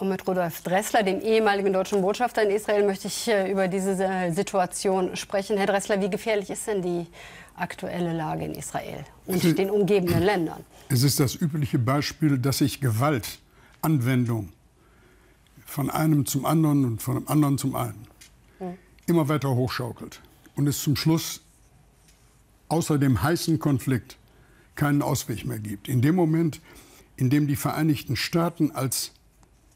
Und mit Rudolf Dressler, dem ehemaligen deutschen Botschafter in Israel, möchte ich äh, über diese äh, Situation sprechen. Herr Dressler, wie gefährlich ist denn die aktuelle Lage in Israel und den umgebenden Ländern? Es ist das übliche Beispiel, dass sich Gewaltanwendung von einem zum anderen und von dem anderen zum einen hm. immer weiter hochschaukelt und es zum Schluss außer dem heißen Konflikt keinen Ausweg mehr gibt. In dem Moment, in dem die Vereinigten Staaten als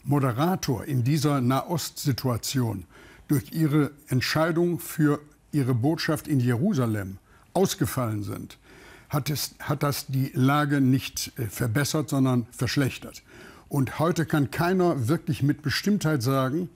Moderator in dieser Nahostsituation durch ihre Entscheidung für ihre Botschaft in Jerusalem ausgefallen sind, hat, es, hat das die Lage nicht äh, verbessert, sondern verschlechtert. Und heute kann keiner wirklich mit Bestimmtheit sagen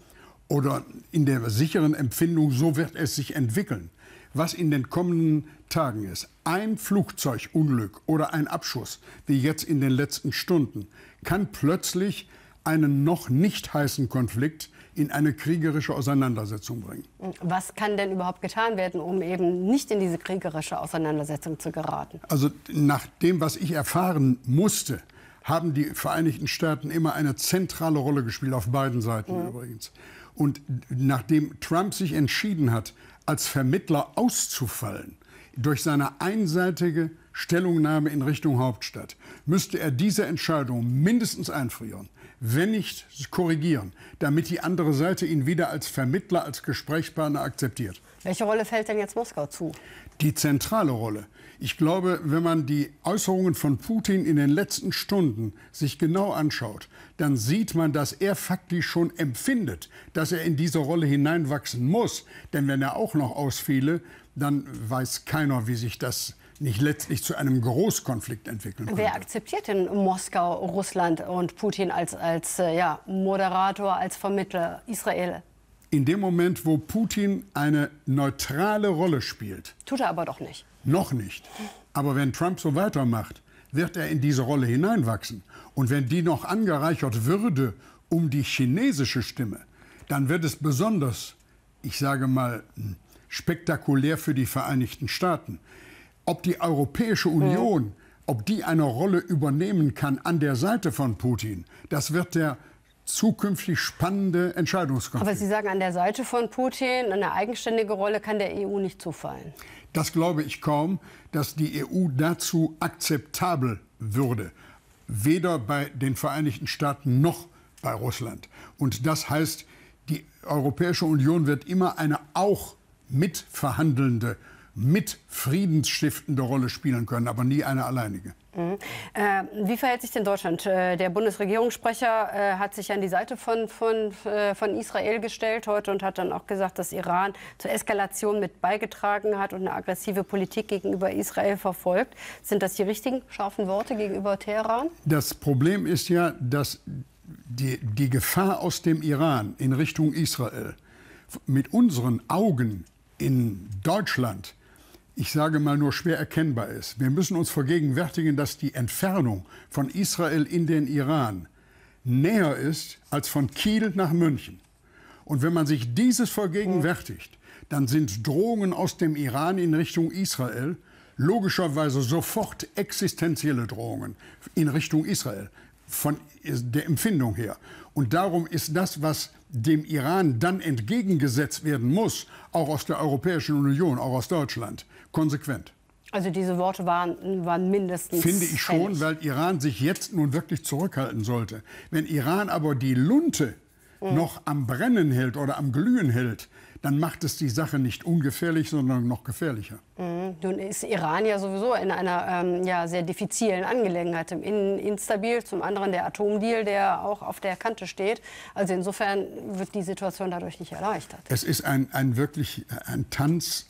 oder in der sicheren Empfindung, so wird es sich entwickeln, was in den kommenden Tagen ist. Ein Flugzeugunglück oder ein Abschuss, wie jetzt in den letzten Stunden, kann plötzlich einen noch nicht heißen Konflikt in eine kriegerische Auseinandersetzung bringen. Was kann denn überhaupt getan werden, um eben nicht in diese kriegerische Auseinandersetzung zu geraten? Also nach dem, was ich erfahren musste, haben die Vereinigten Staaten immer eine zentrale Rolle gespielt, auf beiden Seiten mhm. übrigens. Und nachdem Trump sich entschieden hat, als Vermittler auszufallen, durch seine einseitige Stellungnahme in Richtung Hauptstadt, müsste er diese Entscheidung mindestens einfrieren, wenn nicht korrigieren, damit die andere Seite ihn wieder als Vermittler, als Gesprächspartner akzeptiert. Welche Rolle fällt denn jetzt Moskau zu? Die zentrale Rolle. Ich glaube, wenn man die Äußerungen von Putin in den letzten Stunden sich genau anschaut, dann sieht man, dass er faktisch schon empfindet, dass er in diese Rolle hineinwachsen muss. Denn wenn er auch noch ausfiele, dann weiß keiner, wie sich das nicht letztlich zu einem Großkonflikt entwickeln könnte. Wer akzeptiert denn Moskau, Russland und Putin als, als äh, ja, Moderator, als Vermittler, Israel? In dem Moment, wo Putin eine neutrale Rolle spielt. Tut er aber doch nicht. Noch nicht. Aber wenn Trump so weitermacht, wird er in diese Rolle hineinwachsen. Und wenn die noch angereichert würde um die chinesische Stimme, dann wird es besonders, ich sage mal, hm, spektakulär für die Vereinigten Staaten ob die Europäische mhm. Union, mhm. ob die eine Rolle übernehmen kann an der Seite von Putin, das wird der zukünftig spannende Entscheidungskonflikt. Aber Sie sagen, an der Seite von Putin, eine eigenständige Rolle kann der EU nicht zufallen. Das glaube ich kaum, dass die EU dazu akzeptabel würde. Weder bei den Vereinigten Staaten noch bei Russland. Und das heißt, die Europäische Union wird immer eine auch mitverhandelnde mit friedensstiftende Rolle spielen können, aber nie eine alleinige. Mhm. Äh, wie verhält sich denn Deutschland? Äh, der Bundesregierungssprecher äh, hat sich an die Seite von, von, äh, von Israel gestellt heute und hat dann auch gesagt, dass Iran zur Eskalation mit beigetragen hat und eine aggressive Politik gegenüber Israel verfolgt. Sind das die richtigen scharfen Worte gegenüber Teheran? Das Problem ist ja, dass die, die Gefahr aus dem Iran in Richtung Israel mit unseren Augen in Deutschland ich sage mal nur schwer erkennbar ist. Wir müssen uns vergegenwärtigen, dass die Entfernung von Israel in den Iran näher ist als von Kiel nach München. Und wenn man sich dieses vergegenwärtigt, dann sind Drohungen aus dem Iran in Richtung Israel logischerweise sofort existenzielle Drohungen in Richtung Israel von der Empfindung her. Und darum ist das, was dem Iran dann entgegengesetzt werden muss, auch aus der Europäischen Union, auch aus Deutschland, konsequent. Also diese Worte waren, waren mindestens. Finde ich schon, fällig. weil Iran sich jetzt nun wirklich zurückhalten sollte. Wenn Iran aber die Lunte Oh. noch am Brennen hält oder am Glühen hält, dann macht es die Sache nicht ungefährlich, sondern noch gefährlicher. Mhm. Nun ist Iran ja sowieso in einer ähm, ja, sehr diffizilen Angelegenheit, im Innen instabil, zum anderen der Atomdeal, der auch auf der Kante steht. Also insofern wird die Situation dadurch nicht erleichtert. Es ist ein, ein wirklich äh, ein Tanz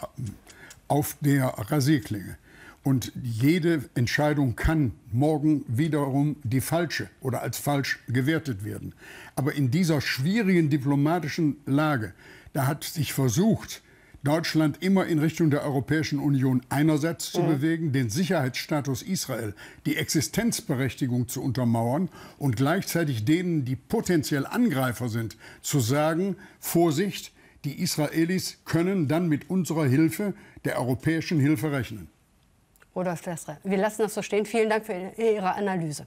auf der Rasierklinge. Und jede Entscheidung kann morgen wiederum die falsche oder als falsch gewertet werden. Aber in dieser schwierigen diplomatischen Lage, da hat sich versucht, Deutschland immer in Richtung der Europäischen Union einerseits zu mhm. bewegen, den Sicherheitsstatus Israel, die Existenzberechtigung zu untermauern und gleichzeitig denen, die potenziell Angreifer sind, zu sagen, Vorsicht, die Israelis können dann mit unserer Hilfe, der europäischen Hilfe rechnen. Rudolf Dessre. Wir lassen das so stehen. Vielen Dank für Ihre Analyse.